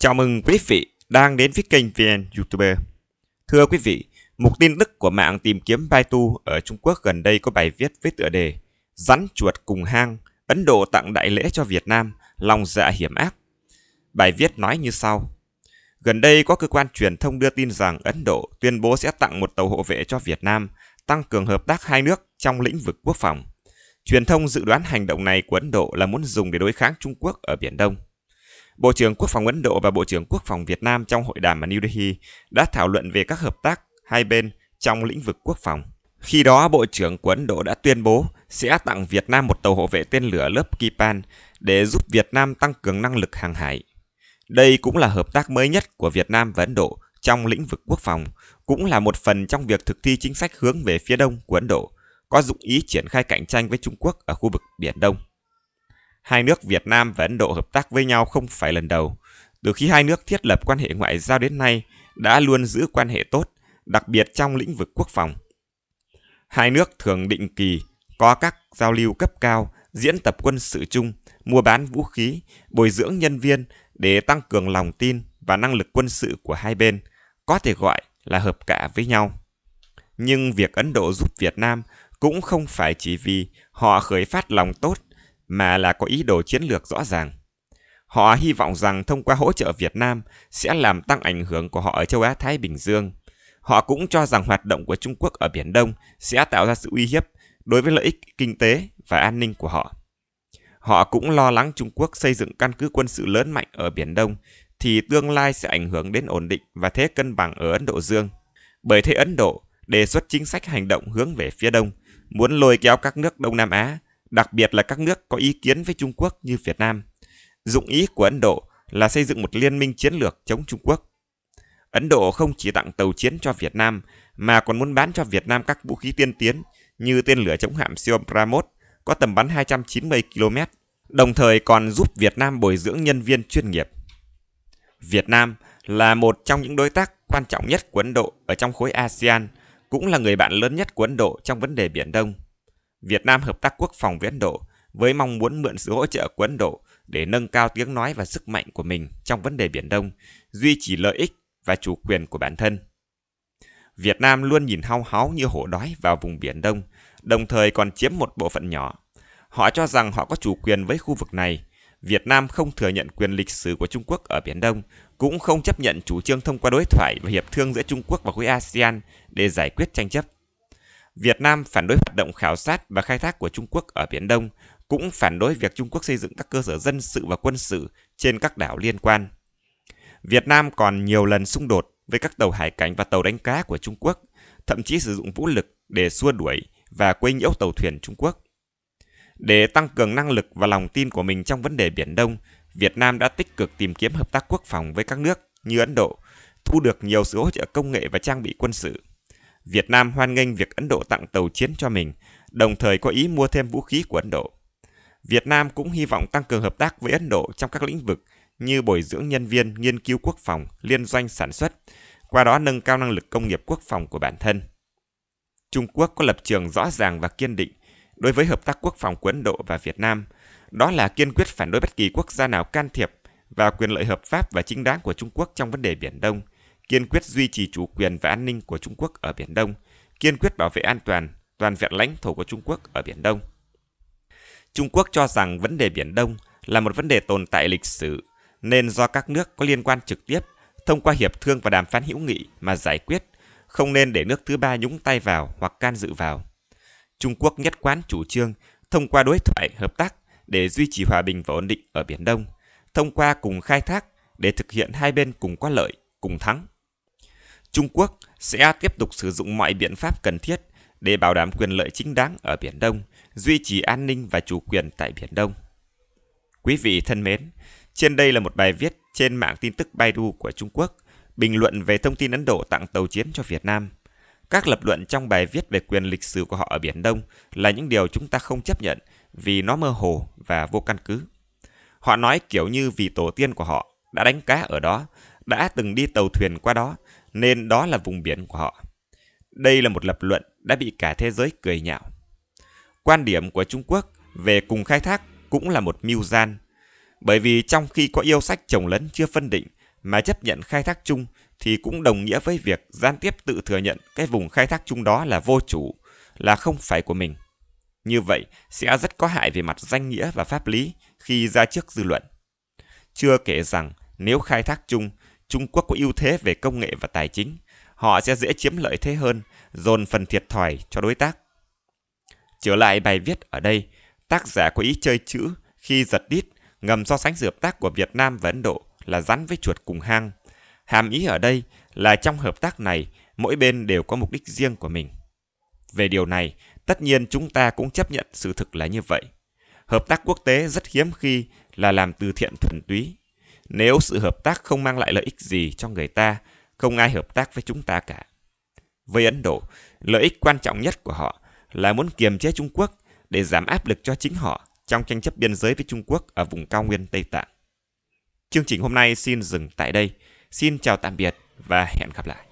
Chào mừng quý vị đang đến với kênh VN YouTuber. Thưa quý vị, một tin tức của mạng tìm kiếm Baidu ở Trung Quốc gần đây có bài viết với tựa đề Rắn chuột cùng hang, Ấn Độ tặng đại lễ cho Việt Nam, lòng dạ hiểm ác. Bài viết nói như sau. Gần đây có cơ quan truyền thông đưa tin rằng Ấn Độ tuyên bố sẽ tặng một tàu hộ vệ cho Việt Nam, tăng cường hợp tác hai nước trong lĩnh vực quốc phòng. Truyền thông dự đoán hành động này của Ấn Độ là muốn dùng để đối kháng Trung Quốc ở Biển Đông. Bộ trưởng Quốc phòng Ấn Độ và Bộ trưởng Quốc phòng Việt Nam trong hội đàm ở New Delhi đã thảo luận về các hợp tác hai bên trong lĩnh vực quốc phòng. Khi đó, Bộ trưởng của Ấn Độ đã tuyên bố sẽ tặng Việt Nam một tàu hộ vệ tên lửa lớp Kipan để giúp Việt Nam tăng cường năng lực hàng hải. Đây cũng là hợp tác mới nhất của Việt Nam và Ấn Độ trong lĩnh vực quốc phòng, cũng là một phần trong việc thực thi chính sách hướng về phía đông của Ấn Độ, có dụng ý triển khai cạnh tranh với Trung Quốc ở khu vực Biển Đông hai nước Việt Nam và Ấn Độ hợp tác với nhau không phải lần đầu. Từ khi hai nước thiết lập quan hệ ngoại giao đến nay, đã luôn giữ quan hệ tốt, đặc biệt trong lĩnh vực quốc phòng. Hai nước thường định kỳ có các giao lưu cấp cao, diễn tập quân sự chung, mua bán vũ khí, bồi dưỡng nhân viên để tăng cường lòng tin và năng lực quân sự của hai bên, có thể gọi là hợp cả với nhau. Nhưng việc Ấn Độ giúp Việt Nam cũng không phải chỉ vì họ khởi phát lòng tốt mà là có ý đồ chiến lược rõ ràng. Họ hy vọng rằng thông qua hỗ trợ Việt Nam sẽ làm tăng ảnh hưởng của họ ở châu Á-Thái Bình Dương. Họ cũng cho rằng hoạt động của Trung Quốc ở Biển Đông sẽ tạo ra sự uy hiếp đối với lợi ích kinh tế và an ninh của họ. Họ cũng lo lắng Trung Quốc xây dựng căn cứ quân sự lớn mạnh ở Biển Đông thì tương lai sẽ ảnh hưởng đến ổn định và thế cân bằng ở Ấn Độ Dương. Bởi thế Ấn Độ đề xuất chính sách hành động hướng về phía Đông, muốn lôi kéo các nước Đông Nam Á đặc biệt là các nước có ý kiến với Trung Quốc như Việt Nam. Dụng ý của Ấn Độ là xây dựng một liên minh chiến lược chống Trung Quốc. Ấn Độ không chỉ tặng tàu chiến cho Việt Nam mà còn muốn bán cho Việt Nam các vũ khí tiên tiến như tên lửa chống hạm siêu Brahmos có tầm bắn 290 km, đồng thời còn giúp Việt Nam bồi dưỡng nhân viên chuyên nghiệp. Việt Nam là một trong những đối tác quan trọng nhất của Ấn Độ ở trong khối ASEAN, cũng là người bạn lớn nhất của Ấn Độ trong vấn đề Biển Đông. Việt Nam hợp tác quốc phòng với Ấn Độ với mong muốn mượn sự hỗ trợ của Ấn Độ để nâng cao tiếng nói và sức mạnh của mình trong vấn đề Biển Đông, duy trì lợi ích và chủ quyền của bản thân. Việt Nam luôn nhìn hao háo như hổ đói vào vùng Biển Đông, đồng thời còn chiếm một bộ phận nhỏ. Họ cho rằng họ có chủ quyền với khu vực này. Việt Nam không thừa nhận quyền lịch sử của Trung Quốc ở Biển Đông, cũng không chấp nhận chủ trương thông qua đối thoại và hiệp thương giữa Trung Quốc và khối ASEAN để giải quyết tranh chấp. Việt Nam phản đối hoạt động khảo sát và khai thác của Trung Quốc ở Biển Đông, cũng phản đối việc Trung Quốc xây dựng các cơ sở dân sự và quân sự trên các đảo liên quan. Việt Nam còn nhiều lần xung đột với các tàu hải cảnh và tàu đánh cá của Trung Quốc, thậm chí sử dụng vũ lực để xua đuổi và quấy nhiễu tàu thuyền Trung Quốc. Để tăng cường năng lực và lòng tin của mình trong vấn đề Biển Đông, Việt Nam đã tích cực tìm kiếm hợp tác quốc phòng với các nước như Ấn Độ, thu được nhiều sự hỗ trợ công nghệ và trang bị quân sự. Việt Nam hoan nghênh việc Ấn Độ tặng tàu chiến cho mình, đồng thời có ý mua thêm vũ khí của Ấn Độ. Việt Nam cũng hy vọng tăng cường hợp tác với Ấn Độ trong các lĩnh vực như bồi dưỡng nhân viên, nghiên cứu quốc phòng, liên doanh sản xuất, qua đó nâng cao năng lực công nghiệp quốc phòng của bản thân. Trung Quốc có lập trường rõ ràng và kiên định đối với hợp tác quốc phòng của Ấn Độ và Việt Nam, đó là kiên quyết phản đối bất kỳ quốc gia nào can thiệp vào quyền lợi hợp pháp và chính đáng của Trung Quốc trong vấn đề Biển Đông, kiên quyết duy trì chủ quyền và an ninh của Trung Quốc ở Biển Đông, kiên quyết bảo vệ an toàn toàn vẹn lãnh thổ của Trung Quốc ở Biển Đông. Trung Quốc cho rằng vấn đề Biển Đông là một vấn đề tồn tại lịch sử, nên do các nước có liên quan trực tiếp thông qua hiệp thương và đàm phán hữu nghị mà giải quyết, không nên để nước thứ ba nhúng tay vào hoặc can dự vào. Trung Quốc nhất quán chủ trương thông qua đối thoại hợp tác để duy trì hòa bình và ổn định ở Biển Đông, thông qua cùng khai thác để thực hiện hai bên cùng có lợi, cùng thắng. Trung Quốc sẽ tiếp tục sử dụng mọi biện pháp cần thiết để bảo đảm quyền lợi chính đáng ở Biển Đông, duy trì an ninh và chủ quyền tại Biển Đông. Quý vị thân mến, trên đây là một bài viết trên mạng tin tức Baidu của Trung Quốc bình luận về thông tin Ấn Độ tặng tàu chiến cho Việt Nam. Các lập luận trong bài viết về quyền lịch sử của họ ở Biển Đông là những điều chúng ta không chấp nhận vì nó mơ hồ và vô căn cứ. Họ nói kiểu như vì tổ tiên của họ đã đánh cá ở đó, đã từng đi tàu thuyền qua đó nên đó là vùng biển của họ. Đây là một lập luận đã bị cả thế giới cười nhạo. Quan điểm của Trung Quốc về cùng khai thác cũng là một mưu gian, bởi vì trong khi có yêu sách chồng lấn chưa phân định mà chấp nhận khai thác chung thì cũng đồng nghĩa với việc gián tiếp tự thừa nhận cái vùng khai thác chung đó là vô chủ, là không phải của mình. Như vậy sẽ rất có hại về mặt danh nghĩa và pháp lý khi ra trước dư luận. Chưa kể rằng nếu khai thác chung Trung Quốc có ưu thế về công nghệ và tài chính. Họ sẽ dễ chiếm lợi thế hơn, dồn phần thiệt thòi cho đối tác. Trở lại bài viết ở đây, tác giả có ý chơi chữ khi giật đít ngầm so sánh sự hợp tác của Việt Nam và Ấn Độ là rắn với chuột cùng hang. Hàm ý ở đây là trong hợp tác này, mỗi bên đều có mục đích riêng của mình. Về điều này, tất nhiên chúng ta cũng chấp nhận sự thực là như vậy. Hợp tác quốc tế rất hiếm khi là làm từ thiện thuần túy nếu sự hợp tác không mang lại lợi ích gì cho người ta không ai hợp tác với chúng ta cả với ấn độ lợi ích quan trọng nhất của họ là muốn kiềm chế trung quốc để giảm áp lực cho chính họ trong tranh chấp biên giới với trung quốc ở vùng cao nguyên tây tạng chương trình hôm nay xin dừng tại đây xin chào tạm biệt và hẹn gặp lại